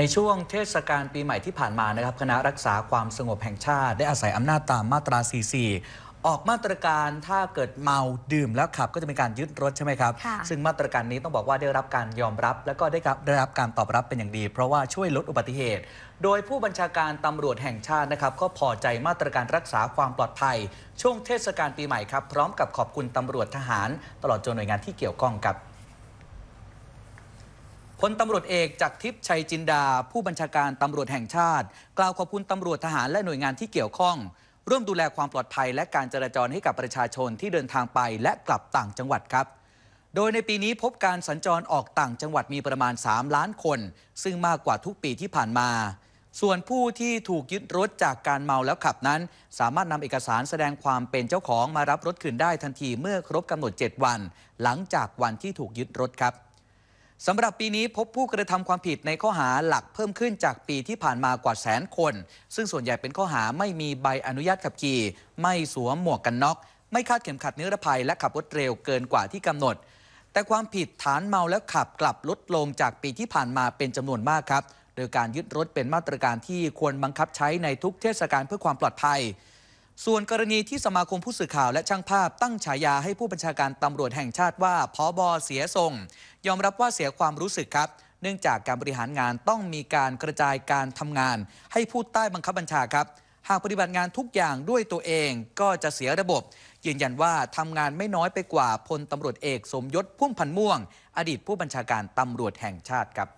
ในช่วงเทศกาลปีใหม่ที่ผ่านมานะครับคณะรักษาความสงบแห่งชาติได้อาศัยอำนาจตามมาตรา 44 ออกมาตรการถ้าเกิดเมาดื่มแล้วขับก็จะมีการยึดรถใช่ไหมครับ ซึ่งมาตรการนี้ต้องบอกว่าได้รับการยอมรับ และก็ได้ได้รับการตอบรับเป็นอย่างดี เพราะว่าช่วยลดอุบัติเหตุ โดยผู้บัญชาการตำรวจแห่งชาตินะครับก็พอใจมาตรการรักษาความปลอดภัย ช่วงเทศกาลปีใหม่ครับ พร้อมกับขอบคุณตำรวจทหาร ตลอดจนหน่วยงานที่เกี่ยวข้องกับพลตำรวจเอกจากทิพย์ชัยจินดา ผู้บัญชาการตำรวจแห่งชาติ กล่าวขอบคุณตำรวจทหารและหน่วยงานที่เกี่ยวข้อง ร่วมดูแลความปลอดภัยและการจราจรให้กับประชาชนที่เดินทางไปและกลับต่างจังหวัดครับ โดยในปีนี้พบการสัญจรออกต่างจังหวัดมีประมาณ 3 ล้านคน ซึ่งมากกว่าทุกปีที่ผ่านมา ส่วนผู้ที่ถูกยึดรถจากการเมาแล้วขับนั้น สามารถนำเอกสารแสดงความเป็นเจ้าของมารับรถคืนได้ทันทีเมื่อครบกำหนด 7 วัน หลังจากวันที่ถูกยึดรถครับสำหรับปีนี้พบผู้กระทำความผิดในข้อหาหลักเพิ่มขึ้นจากปีที่ผ่านมากว่าแสนคน ซึ่งส่วนใหญ่เป็นข้อหาไม่มีใบอนุญาตขับขี่ ไม่สวมหมวกกันน็อก ไม่คาดเข็มขัดนิรภัยและขับรถเร็วเกินกว่าที่กำหนด แต่ความผิดฐานเมาแล้วขับกลับลดลงจากปีที่ผ่านมาเป็นจำนวนมากครับโดยการยึดรถเป็นมาตรการที่ควรบังคับใช้ในทุกเทศกาลเพื่อความปลอดภัยส่วนกรณีที่สมาคมผู้สื่อข่าวและช่างภาพตั้งฉายาให้ผู้บัญชาการตำรวจแห่งชาติว่าพอบอเสียทรง ยอมรับว่าเสียความรู้สึกครับ เนื่องจากการบริหารงานต้องมีการกระจายการทำงาน ให้ผู้ใต้บังคับบัญชาครับ หากปฏิบัติงานทุกอย่างด้วยตัวเองก็จะเสียระบบ ยืนยันว่าทำงานไม่น้อยไปกว่าพลตำรวจเอกสมยศพุ่มพันม่วง อดีตผู้บัญชาการตำรวจแห่งชาติครับ